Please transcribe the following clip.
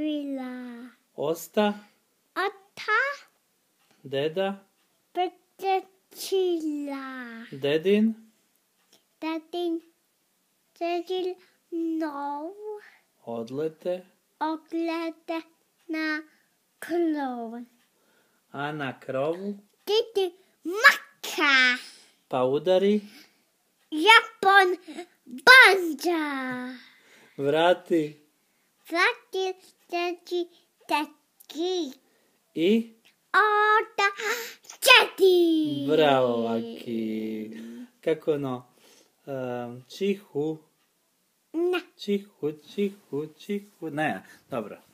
Vila. Osta. Ota. Deda. Petećila. Dedin. Dedin. Dedin nov. Odlete. oglete na krov. A na krovu? titi maka. Pa udari? Japon banja, Vrati. Vrati četiri, znači, četiri. I? Ota, četiri. Bravo, Aki. Kako ono? Um, čihu. Ne. Čihu, čihu, čihu. Ne, dobro.